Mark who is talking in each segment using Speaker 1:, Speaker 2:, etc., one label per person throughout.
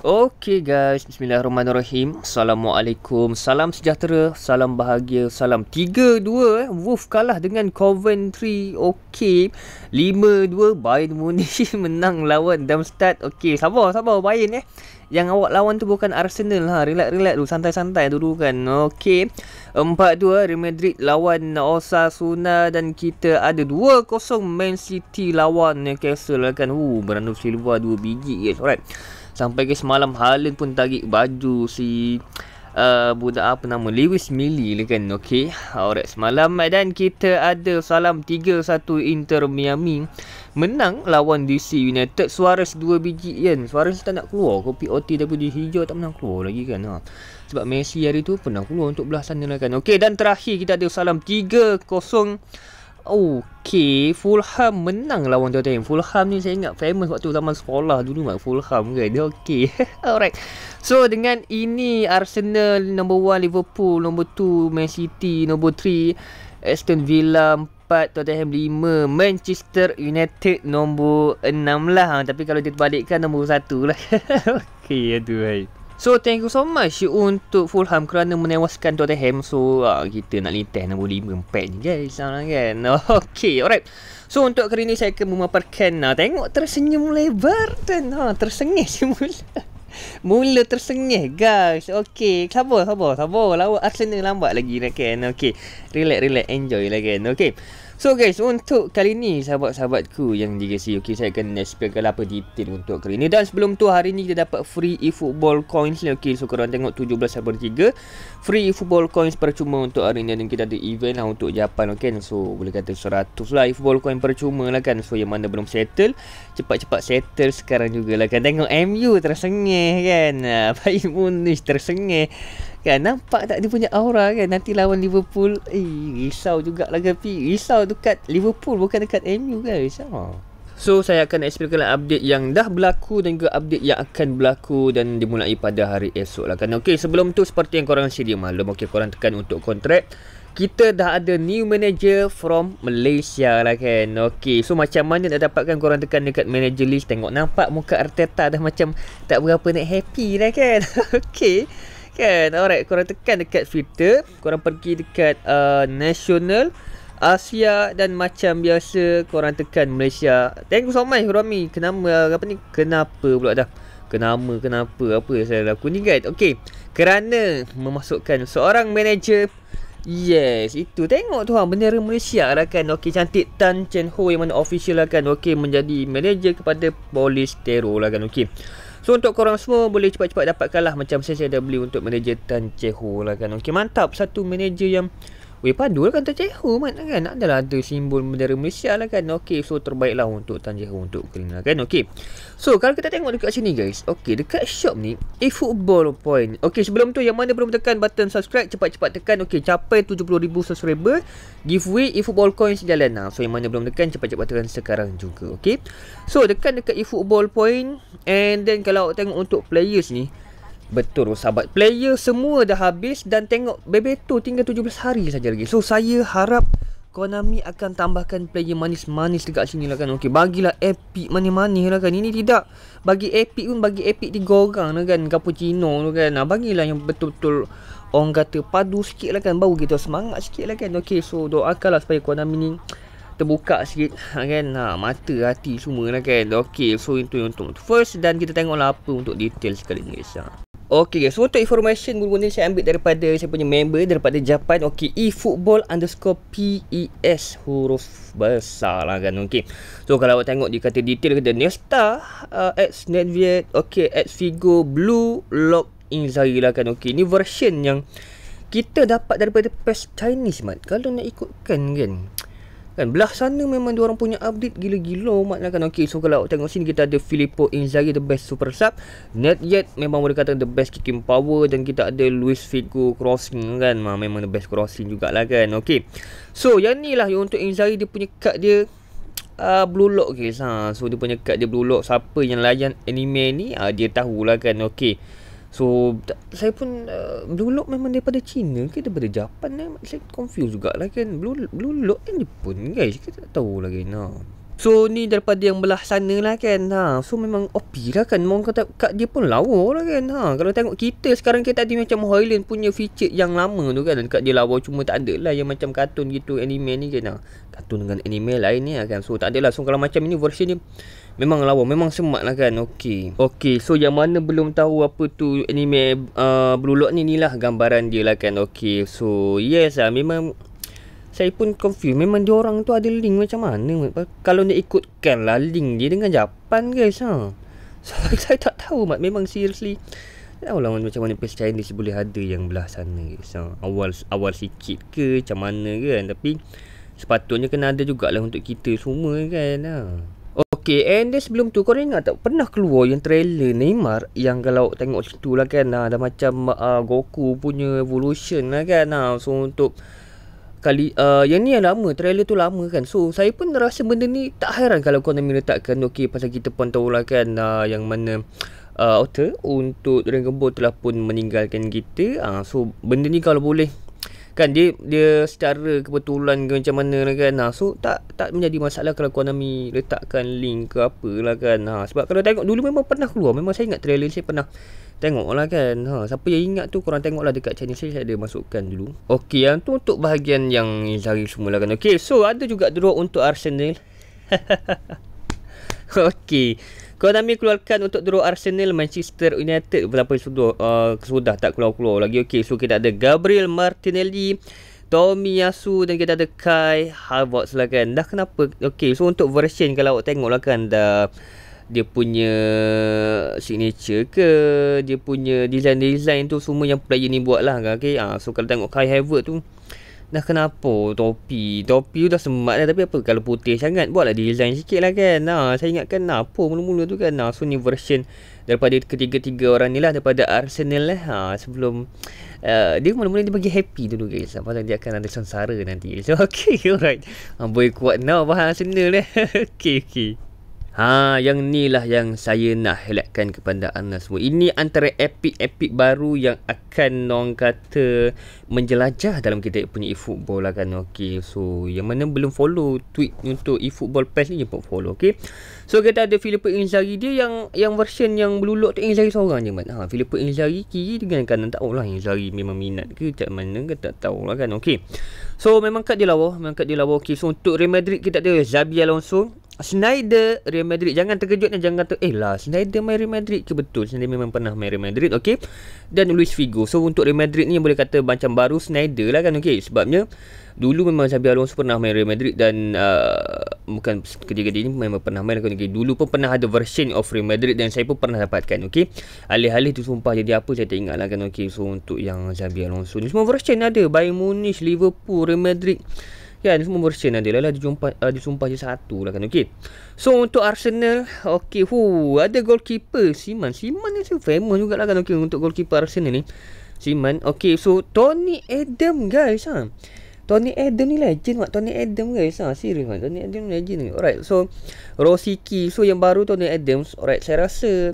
Speaker 1: Okey guys, bismillahirrahmanirrahim. Assalamualaikum, salam sejahtera, salam bahagia, salam 3-2 eh. Wolf kalah dengan Coventry, okey. 5-2, Bayern Munich menang lawan Darmstadt. Okey, sabar, sabar Bayern eh. Yang awak lawan tu bukan Arsenal lah. Ha. Relax, relax tu, santai-santai dulu kan. Okey, 4-2, Real Madrid lawan Osasuna dan kita ada 2-0 Man City lawan Newcastle kan. Uh, Bernardo Silva 2 biji guys, alright. Sampai ke malam Harlan pun tarik baju si Uh, budak apa nama Lewis Millie lah kan Okay Alright semalam Dan kita ada Salam 3-1 Inter Miami Menang Lawan DC United Suarez dua biji kan Suarez tak nak keluar Kopi OT Tapi dia hijau Tak menang keluar lagi kan ha. Sebab Messi hari tu Pernah keluar Untuk belah sana lah kan Okay dan terakhir Kita ada salam 3-0 Okay Fulham menang lawan Tottenham Fulham ni saya ingat famous waktu zaman sekolah dulu mah Fulham ke Dia okay Alright So dengan ini Arsenal number 1 Liverpool number 2 Man City number Aston Villa empat, Tottenham 5 Manchester United nombor 6 lah ha, Tapi kalau dia terbalikkan nombor 1 lah Okay aduh hai. So thank you so much untuk Fulham kerana menewaskan Tottenham. So uh, kita nak lintas nombor 5 empat ni guys. Ha uh, kan. Okay, alright. So untuk kali ni saya akan memaparkan uh, tengok tersenyum lebar dan ha uh, tersengih si mula. Mula tersengih guys Okay Sabar sabar sabar Lawa Arsenal lambat lagi lah, kan Okay Relax relax Enjoy lagi kan? Okay So guys, untuk kali ni sahabat-sahabatku yang dikasi Okay, saya akan explainkan apa detail untuk kali ni Dan sebelum tu, hari ni kita dapat free e football Coins ni lah, Okay, so korang tengok 17.3 Free e football Coins percuma untuk hari ni Dan kita ada event lah untuk Japan, okay So, boleh kata 100 lah football Coin percuma lah kan So, yang mana belum settle Cepat-cepat settle sekarang jugalah kan Tengok MU tersengih kan Baik Munich tersengih kan nampak tak dia punya aura kan nanti lawan Liverpool eh risau jugalah tapi risau dekat Liverpool bukan dekat MU kan risau So saya akan explainkan update yang dah berlaku dan juga update yang akan berlaku dan dimulai pada hari esok lah kan. Okey sebelum tu seperti yang korang sedia malam, okey korang tekan untuk kontrak. Kita dah ada new manager from Malaysia lah kan. Okey so macam mana nak dapatkan korang tekan dekat manager list tengok nampak muka Arteta dah macam tak berapa nak happy lah kan. okey. Kan alright korang tekan dekat filter Korang pergi dekat uh, national Asia dan macam biasa korang tekan Malaysia Thank you so much Rami Kenapa uh, apa ni kenapa pula dah Kenapa kenapa apa yang saya laku ni kan Okay kerana memasukkan seorang manager Yes itu tengok tu ha bendera Malaysia lah kan Okay cantik Tan Chen Ho yang mana official lah kan Okay menjadi manager kepada polis teror lah kan Okay So untuk korang semua boleh cepat-cepat dapatkan lah macam saya saya ada beli untuk manager Tan Cheho lah kan. Okey mantap satu manager yang Weh padu lah, lah kan Tan Jehu man kan adalah ada simbol bendera Malaysia lah kan Okay so terbaiklah untuk Tan Jehu untuk Ukraine lah kan Okay So kalau kita tengok dekat sini guys Okay dekat shop ni A football point Okay sebelum tu yang mana belum tekan button subscribe Cepat-cepat tekan Okay capai 70,000 subscriber Giveaway A football coins jalan lah So yang mana belum tekan cepat-cepat tekan sekarang juga Okay So tekan dekat A football point And then kalau tengok untuk players ni Betul sahabat Player semua dah habis Dan tengok tu tinggal 17 hari saja lagi So saya harap Konami akan tambahkan player manis-manis dekat sini lah kan Okey bagilah epic manis-manis lah kan Ini tidak Bagi epic pun bagi epic tiga orang lah kan Cappuccino tu kan nah, Bagilah yang betul-betul Orang kata padu sikit lah kan Baru kita semangat sikit lah kan Okey so doakan lah supaya Konami ni Terbuka sikit kan nah, Mata hati semua lah kan Okey so itu yang untuk first Dan kita tengoklah lah apa untuk detail sekali ni Okay guys, so untuk information mula-mula saya ambil daripada saya punya member daripada Japan Okay, eFootball underscore PES Huruf besar lah kan, okay So kalau awak tengok dia kata detail kata Nesta, uh, X Netviet, okay, X Figo, Blue, Lock In lah kan, okay ini version yang kita dapat daripada PES Chinese, Mat Kalau nak ikutkan kan, kan? Kan belah sana memang dia orang punya update gila-gila umat kan. Okey so kalau tengok sini kita ada Filippo Inzaghi the best super sub. Net yet memang boleh kata the best kicking power dan kita ada Luis Figo crossing kan. Ha, memang the best crossing jugalah kan. Okey. So yang inilah yang untuk Inzaghi dia punya card dia Uh, blue lock guys ha. So dia punya card dia blue lock Siapa yang layan anime ni uh, Dia tahulah kan Okay So tak, saya pun uh, Blue Lock memang daripada China ke daripada Jepun eh? Saya confused juga lah kan Blue, Blue Lock kan Jepun guys Kita tak tahu lagi kan ha. So ni daripada yang belah sana lah kan ha. So memang OP lah kan Mereka kata kat dia pun lawa lah kan ha. Kalau tengok kita sekarang kita tadi macam Highland punya feature yang lama tu kan Kat dia lawa cuma tak ada lah yang macam kartun gitu anime ni kan ha. Kartun dengan anime lain ni lah, kan So tak ada lah So kalau macam ni versi ni Memang lawa Memang semak lah kan Okay Okay So yang mana belum tahu Apa tu anime uh, Blue Lock ni Ni lah gambaran dia lah kan Okay So yes lah Memang Saya pun confuse. Memang dia orang tu ada link macam mana Kalau nak ikutkan lah Link dia dengan Japan guys ha? So saya tak tahu mat. Memang seriously Tahu Allah macam mana Pes Chinese boleh ada yang belah sana guys. Ha. Awal awal sikit ke macam mana kan Tapi sepatutnya kena ada jugalah untuk kita semua kan ha. Okay and then sebelum tu korang ingat tak pernah keluar yang trailer Neymar yang kalau tengok situ lah kan ah, ada macam uh, Goku punya evolution lah kan uh. so untuk kali uh, yang ni yang lama trailer tu lama kan so saya pun rasa benda ni tak hairan kalau korang nak letakkan okay pasal kita pun tahu lah kan uh, yang mana uh, author untuk Dragon Ball telah pun meninggalkan kita uh, so benda ni kalau boleh kan dia dia secara kebetulan ke macam mana lah kan nah, ha, so tak tak menjadi masalah kalau Konami letakkan link ke apa lah kan ha sebab kalau tengok dulu memang pernah keluar memang saya ingat trailer saya pernah tengok lah kan ha, siapa yang ingat tu korang tengok lah dekat channel saya saya ada masukkan dulu ok yang tu untuk bahagian yang semua lah kan ok so ada juga draw untuk Arsenal ok Konami keluarkan untuk draw Arsenal Manchester United berapa sudah uh, sudah tak keluar-keluar lagi. Okey, so kita ada Gabriel Martinelli, Tommy Yasu dan kita ada Kai Havertz lah kan. Dah kenapa? Okey, so untuk version kalau awak tengok lah kan dah dia punya signature ke dia punya design-design tu semua yang player ni buat lah kan. Okey, uh, so kalau tengok Kai Havertz tu Dah kenapa topi Topi tu dah semat dah Tapi apa Kalau putih sangat Buatlah design sikit lah kan nah, Saya ingatkan nah, Apa mula-mula tu kan nah, So ni version Daripada ketiga-tiga orang ni lah Daripada Arsenal lah ha, Sebelum uh, Dia mula-mula dia bagi happy dulu guys Sebab dia akan ada sengsara nanti So okay alright ha, Boleh kuat now Bahan Arsenal lah. Okay okay Ha, yang ni lah yang saya nak helakkan kepada anda semua. Ini antara epic-epic baru yang akan orang kata menjelajah dalam kita punya e-football lah kan. Okay, so yang mana belum follow tweet untuk e-football pass ni, jemput follow. Okay, so kita ada Filippo Inzaghi dia yang yang version yang meluluk tu Inzaghi seorang je. Man. Ha, Filippo Inzaghi kiri dengan kanan. Tak lah Inzaghi memang minat ke macam mana ke tak tahu lah kan. Okay, so memang kat dia lawa. Memang kat dia lawa. Okay, so untuk Real Madrid kita ada Xabi Alonso. Ah, Schneider Real Madrid Jangan terkejut dan jangan kata, Eh lah Schneider main Real Madrid ke betul Schneider memang pernah main Real Madrid Okay Dan Luis Figo So untuk Real Madrid ni Boleh kata macam baru Schneider lah kan Okay sebabnya Dulu memang Xabi Alonso pernah main Real Madrid Dan uh, Bukan ketiga-ketiga ni Memang pernah main lah, okay. Dulu pun pernah ada version of Real Madrid Dan saya pun pernah dapatkan Okay Alih-alih tu sumpah jadi apa Saya tak ingat lah kan Okay so untuk yang Xabi Alonso ni Semua version ada Bayern Munich, Liverpool, Real Madrid Kan semua version ada lah, lah Dia sumpah, ah, sumpah je satu lah kan Okay So untuk Arsenal Okay hu, Ada goalkeeper Simon Simon ni famous jugalah kan Okay untuk goalkeeper Arsenal ni Simon Okay so Tony Adam guys ha. Tony Adam ni legend mak Tony Adam guys ha. Serius mak Tony Adam ni legend ni Alright so Rosicky So yang baru Tony Adams Alright saya rasa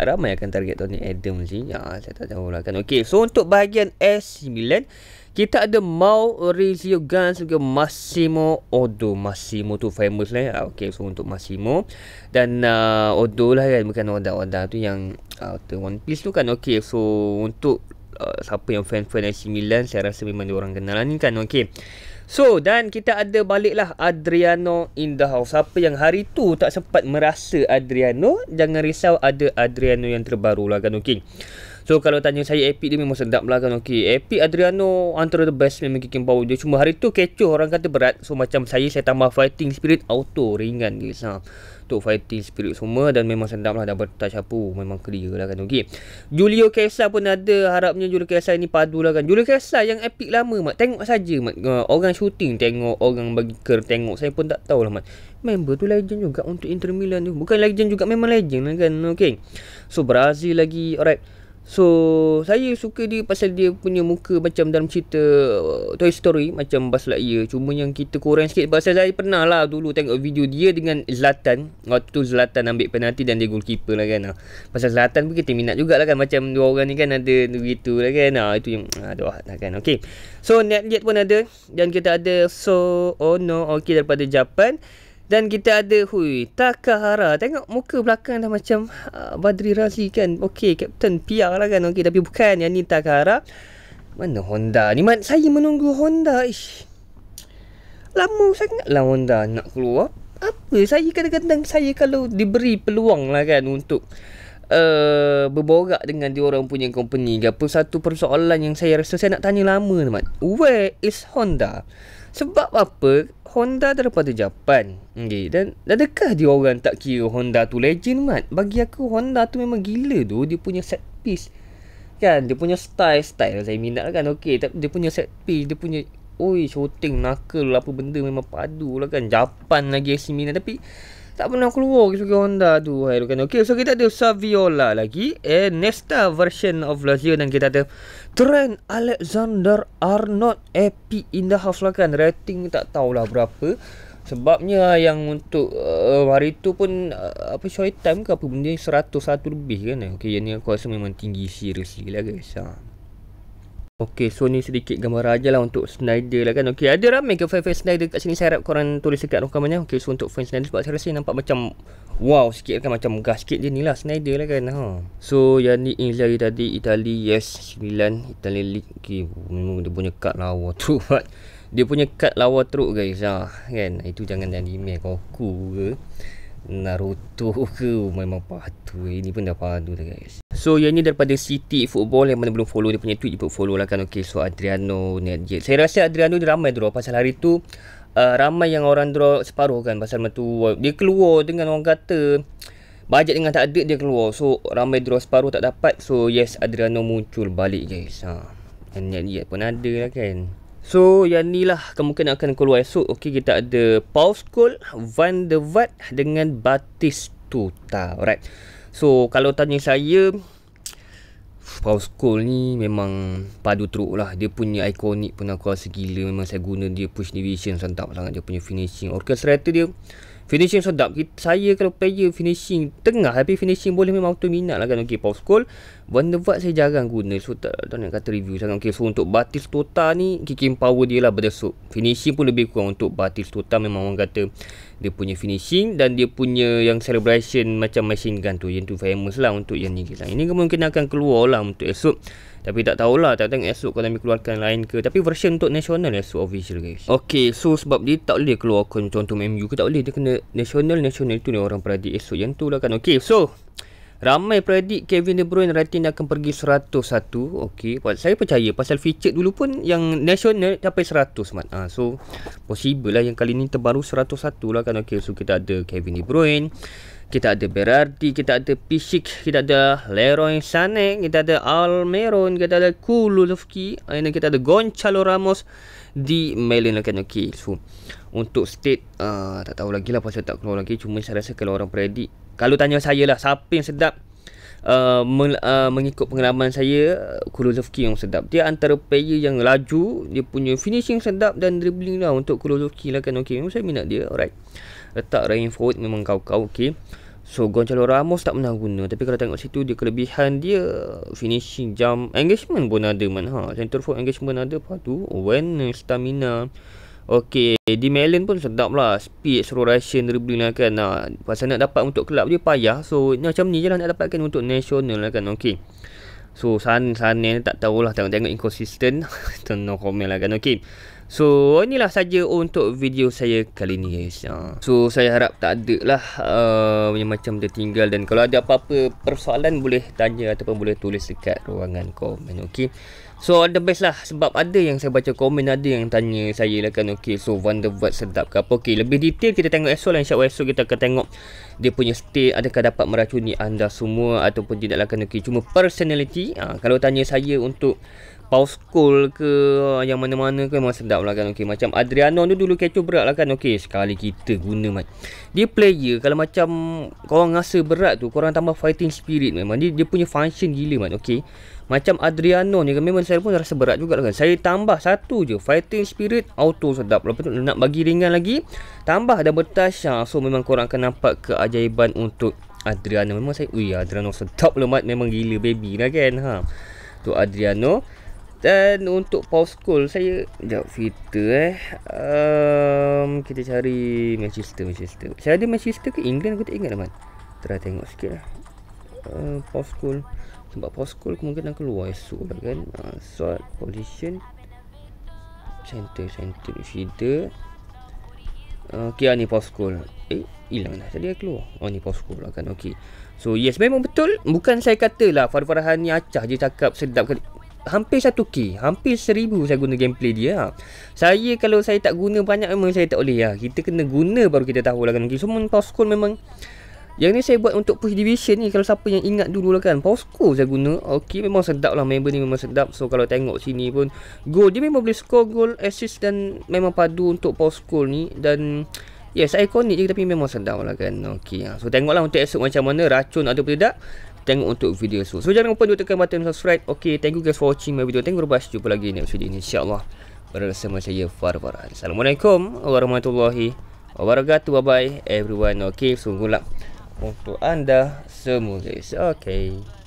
Speaker 1: ramai akan target Tony Adam ni. Ya, saya tak tahu lah kan. Okey, so untuk bahagian S9 kita ada Maurizio Gans juga Massimo Odo. Massimo tu famous lah. Ya. Okey, so untuk Massimo dan uh, Odo lah kan bukan Oda-Oda tu yang uh, One Piece tu kan. Okey, so untuk uh, siapa yang fan-fan S Milan saya rasa memang dia orang kenal lah ni kan. Okey. So dan kita ada baliklah Adriano in the house. Siapa yang hari tu tak sempat merasa Adriano, jangan risau ada Adriano yang terbaru lah Gano King. So kalau tanya saya Epic dia memang sedap lah kan okay. Epic Adriano antara the best memang kicking power dia Cuma hari tu kecoh orang kata berat So macam saya saya tambah fighting spirit auto ringan guys ha. Untuk fighting spirit semua dan memang sedap lah double touch apa Memang clear lah kan okay. Julio Kesa pun ada harapnya Julio Kesa ni padu lah kan Julio Kesa yang epic lama mat Tengok saja mat Orang shooting tengok Orang bagi ker tengok Saya pun tak tahulah mat Member tu legend juga untuk Inter Milan tu Bukan legend juga memang legend lah kan okay. So Brazil lagi alright So saya suka dia pasal dia punya muka macam dalam cerita uh, Toy Story macam Buzz Lightyear Cuma yang kita kurang sikit pasal saya pernah lah dulu tengok video dia dengan Zlatan Waktu tu Zlatan ambil penalti dan dia goalkeeper lah kan ah, Pasal Zlatan pun kita minat jugalah kan macam dua orang ni kan ada begitu lah kan ah, Itu yang ah, aduh lah kan okay. So Netjet pun ada dan kita ada So oh no okay daripada Japan dan kita ada hui Takahara. Tengok muka belakang dah macam uh, Badri Razi kan. Okey, Captain Pia lah kan. Okey, tapi bukan. Yang ni Takahara. Mana Honda? Ni man, saya menunggu Honda. Ish. Lama sangatlah Honda nak keluar. Apa saya kadang-kadang saya kalau diberi peluang lah kan untuk uh, berborak dengan diorang punya company. Apa satu persoalan yang saya rasa saya nak tanya lama ni teman. Where is Honda. Sebab apa Honda daripada Jepun okay. Dan adakah dia orang tak kira Honda tu legend mat Bagi aku Honda tu memang gila tu Dia punya set piece Kan dia punya style Style saya minat kan okay. Tapi dia punya set piece Dia punya Oi shooting knuckle Apa benda memang padu lah kan Jepun lagi AC minat, Tapi tak pernah keluar ke suka Honda tu hai eh, rekan okey so kita ada Saviola lagi eh Nesta version of Lazio dan kita ada Trent Alexander Arnold AP eh, Indah Haflakan rating tak tahulah berapa sebabnya yang untuk uh, hari tu pun uh, apa short time ke apa benda 101 lebih kan Okay, yang ni aku rasa memang tinggi seriously lah guys ha. Okey, so ni sedikit gambar aja lah untuk Snyder lah kan. Okey, ada ramai ke fan-fan Snyder kat sini. Saya harap korang tulis dekat rokaman ya. Okey, so untuk fan Snyder sebab saya rasa nampak macam wow sikit kan. Macam gas sikit je ni lah. Snyder lah kan. Ha. So, yang ni Inzaghi tadi. Itali, yes. 9. Itali League. Okey, memang dia punya kad lawa tu. dia punya kad lawa teruk guys. Ha, kan? Itu jangan jadi email kau ke. Naruto ke Memang patu Ini pun dah patu lah guys So yang ni daripada City Football Yang mana belum follow dia punya tweet Dia follow lah kan Okay so Adriano Nedjet Saya rasa Adriano dia ramai draw Pasal hari tu uh, Ramai yang orang draw separuh kan Pasal matu Dia keluar dengan orang kata Bajet dengan tak ada dia keluar So ramai draw separuh tak dapat So yes Adriano muncul balik guys ha. Dan pun ada lah kan So yang ni lah kemungkinan akan keluar esok Okay kita ada Paul Skull, Van de Vat dengan Batistuta Alright So kalau tanya saya Paul Skull ni memang padu teruk lah Dia punya ikonik pun aku rasa gila Memang saya guna dia push division sentap sangat Dia punya finishing orchestrator dia Finishing sedap Saya kalau player finishing tengah Tapi finishing boleh memang tu minat lah kan Okay Paul Skull Wonderbat saya jarang guna So tak, tak nak kata review sangat Okay so untuk batis Batistota ni Kicking power dia lah berdesuk Finishing pun lebih kurang Untuk batis Batistota memang orang kata Dia punya finishing Dan dia punya yang celebration Macam machine gun tu Yang tu famous lah Untuk yang ni lah. Ini mungkin akan keluar lah Untuk esok tapi tak tahulah tak tengok esok kalau kami keluarkan lain ke tapi version untuk national esok official guys Okay, so sebab dia tak boleh keluarkan contoh MU ke tak boleh dia kena national national tu ni orang peradi esok yang tu lah kan Okay, so Ramai predik Kevin De Bruyne rating akan pergi 101. Okey, saya percaya pasal feature dulu pun yang national sampai 100 man. ha, ah, so possible lah yang kali ni terbaru 101 lah kan. Okey, so kita ada Kevin De Bruyne, kita ada Berardi, kita ada Pisik, kita ada Leroy Sané, kita ada Almeron, kita ada Kulusevski, eh, dan kita ada Gonçalo Ramos di Melin lah kan. Okey, so untuk state uh, tak tahu lagi lah pasal tak keluar lagi. Cuma saya rasa kalau orang predik kalau tanya saya lah Siapa yang sedap uh, men, uh, Mengikut pengalaman saya Kulozovki yang sedap Dia antara player yang laju Dia punya finishing sedap Dan dribbling lah Untuk Kulozovki lah kan Okay Saya minat dia Alright Letak Rain forward Memang kau-kau Okay So Gonzalo Ramos tak pernah guna Tapi kalau tengok situ Dia kelebihan dia Finishing jump Engagement pun ada man ha, Center forward engagement ada Padu When stamina Okey, di Melon pun sedap lah. Speed seru Russian dribbling lah kan. Nah, Pasal nak dapat untuk kelab dia payah. So, ni macam ni je lah nak dapatkan untuk nasional lah kan. Okey. So, sana-sana tak tahulah tengok-tengok inconsistent. Tengok komen lah kan. Okey. So inilah saja untuk video saya kali ni guys ha. So saya harap tak ada lah uh, macam tinggal Dan kalau ada apa-apa persoalan boleh tanya ataupun boleh tulis dekat ruangan komen okay? So the best lah sebab ada yang saya baca komen ada yang tanya saya lah kan okay, So Wonderbird sedap ke apa okay, Lebih detail kita tengok esok lah insyaAllah esok kita akan tengok Dia punya stay adakah dapat meracuni anda semua ataupun tidak lah kan okay. Cuma personality uh, kalau tanya saya untuk Paul School ke yang mana-mana ke memang sedap lah kan okay. Macam Adriano tu dulu kecoh berat lah kan okay. Sekali kita guna man. Dia player kalau macam korang rasa berat tu Korang tambah fighting spirit memang Dia, dia punya function gila man okay. Macam Adriano ni kan, memang saya pun rasa berat juga lah kan Saya tambah satu je fighting spirit auto sedap Lepas tu nak bagi ringan lagi Tambah double touch ha. So memang korang akan nampak keajaiban untuk Adriano memang saya Ui Adriano sedap lah man. Memang gila baby lah kan ha. Tu Adriano dan untuk power school saya Sekejap filter eh um, Kita cari Manchester Manchester Saya ada Manchester ke England aku tak ingat man Terah tengok sikit lah uh, Power school Sebab power school kemungkinan keluar esok lah kan uh, Sort position Center center Feeder uh, Okay ah, ni post school, Eh hilang lah Tadi dia keluar Oh ni post school lah kan Okay So yes memang betul Bukan saya kata lah Farah-farahan ni acah je cakap Sedap kali hampir 1k hampir seribu saya guna gameplay dia ha. saya kalau saya tak guna banyak memang saya tak boleh ha. kita kena guna baru kita tahu lah kan okay. semua so, postcode memang yang ni saya buat untuk push division ni kalau siapa yang ingat dulu lah kan postcode saya guna ok memang sedap lah member ni memang sedap so kalau tengok sini pun goal dia memang boleh score goal assist dan memang padu untuk postcode ni dan Yes, iconic je tapi memang sedap lah kan Okay, ha. so tengoklah untuk esok macam mana Racun atau tidak tengok untuk video so so jangan lupa untuk tekan button subscribe Okay, thank you guys for watching my video thank you very much jumpa lagi next video ini insyaallah bersama saya Farbar Assalamualaikum warahmatullahi wabarakatuh bye bye everyone Okay, sungguh lah untuk anda semua guys Okay.